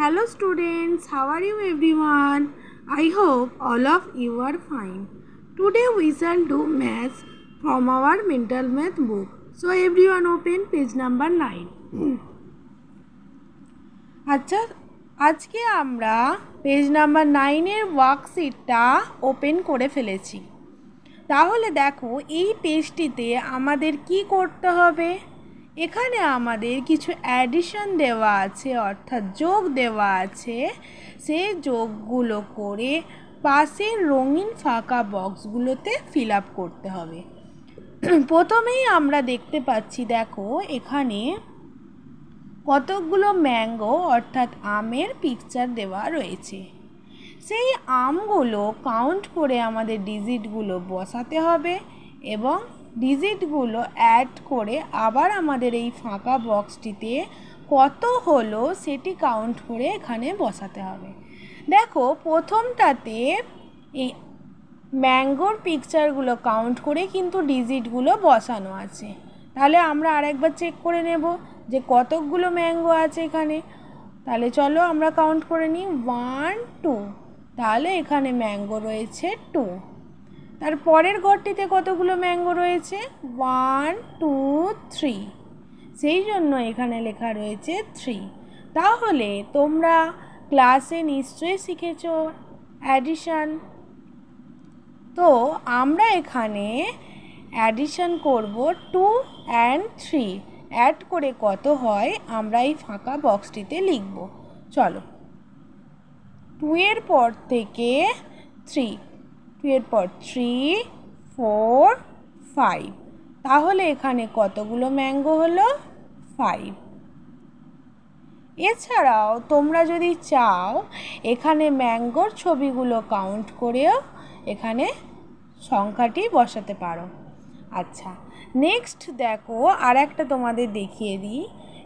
Hello students, how are you everyone? I hope all of you are fine. Today we shall do maths from our mental math book. So everyone open page number 9. আচ্ছা আজকে আমরা page number নাইনের ওয়ার্কশিটটা open করে ফেলেছি তাহলে দেখো এই টেস্টটিতে আমাদের কি করতে হবে এখানে আমাদের কিছু অ্যাডিশন দেওয়া আছে অর্থাৎ যোগ দেওয়া আছে সেই যোগগুলো করে পাশের রঙিন ফাঁকা বক্সগুলোতে ফিল আপ করতে হবে প্রথমেই আমরা দেখতে পাচ্ছি দেখো এখানে কতকগুলো ম্যাঙ্গো অর্থাৎ আমের পিকচার দেওয়া রয়েছে সেই আমগুলো কাউন্ট করে আমাদের ডিজিটগুলো বসাতে হবে এবং ডিজিটগুলো অ্যাড করে আবার আমাদের এই ফাঁকা বক্সটিতে কত হলো সেটি কাউন্ট করে এখানে বসাতে হবে দেখো প্রথমটাতে এই ম্যাঙ্গোর পিকচারগুলো কাউন্ট করে কিন্তু ডিজিটগুলো বসানো আছে তাহলে আমরা আরেকবার চেক করে নেব যে কতকগুলো ম্যাঙ্গো আছে এখানে তাহলে চলো আমরা কাউন্ট করে নিই ওয়ান টু তাহলে এখানে ম্যাঙ্গো রয়েছে টু তার পরের ঘরটিতে কতগুলো ম্যাঙ্গো রয়েছে ওয়ান টু থ্রি সেই জন্য এখানে লেখা রয়েছে থ্রি তাহলে তোমরা ক্লাসে নিশ্চয়ই শিখেছ অ্যাডিশান তো আমরা এখানে অ্যাডিশান করব টু অ্যান্ড থ্রি অ্যাড করে কত হয় আমরা এই ফাঁকা বক্সটিতে লিখব চলো টু এর পর থেকে থ্রি টু এর পর থ্রি ফোর ফাইভ তাহলে এখানে কতগুলো ম্যাঙ্গো হলো ফাইভ এছাড়াও তোমরা যদি চাও এখানে ম্যাঙ্গোর ছবিগুলো কাউন্ট করেও এখানে সংখ্যাটি বসাতে পারো আচ্ছা নেক্সট দেখো আর একটা তোমাদের দেখিয়ে দিই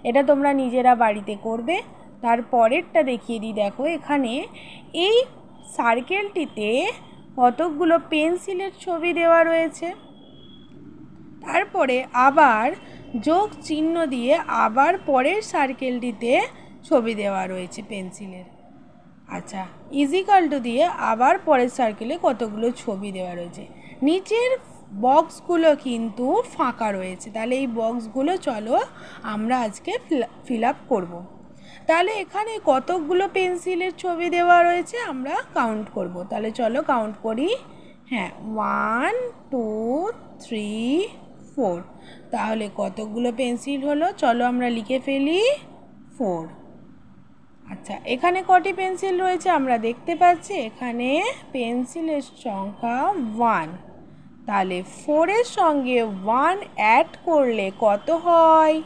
এটা তোমরা নিজেরা বাড়িতে করবে তার পরেরটা দেখিয়ে দিই দেখো এখানে এই সার্কেলটিতে কতকগুলো পেন্সিলের ছবি দেওয়া রয়েছে তারপরে আবার যোগ চিহ্ন দিয়ে আবার পরের সার্কেলটিতে ছবি দেওয়া রয়েছে পেন্সিলের আচ্ছা ইজিকাল দিয়ে আবার পরের সার্কেলে কতগুলো ছবি দেওয়া রয়েছে নিচের বক্সগুলো কিন্তু ফাঁকা রয়েছে তাহলে এই বক্সগুলো চলো আমরা আজকে ফিল আপ করবো তাহলে এখানে কতকগুলো পেন্সিলের ছবি দেওয়া রয়েছে আমরা কাউন্ট করব তাহলে চলো কাউন্ট করি হ্যাঁ ওয়ান টু থ্রি ফোর তাহলে কতগুলো পেন্সিল হলো চলো আমরা লিখে ফেলি ফোর আচ্ছা এখানে কটি পেন্সিল রয়েছে আমরা দেখতে পাচ্ছি এখানে পেন্সিলের সংখ্যা ওয়ান তাহলে ফোরের সঙ্গে ওয়ান অ্যাড করলে কত হয়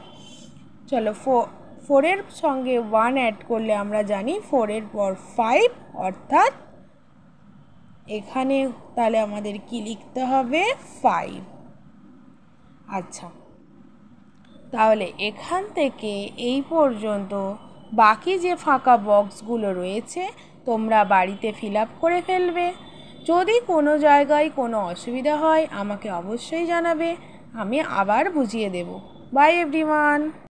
চলো ফোর ফোরের সঙ্গে ওয়ান অ্যাড করলে আমরা জানি ফোরের পর ফাইভ অর্থাৎ এখানে তাহলে আমাদের কি লিখতে হবে ফাইভ আচ্ছা তাহলে এখান থেকে এই পর্যন্ত বাকি যে ফাঁকা বক্সগুলো রয়েছে তোমরা বাড়িতে ফিল আপ করে ফেলবে যদি কোনো জায়গায় কোনো অসুবিধা হয় আমাকে অবশ্যই জানাবে আমি আবার বুঝিয়ে দেব বাই এভরিওয়ান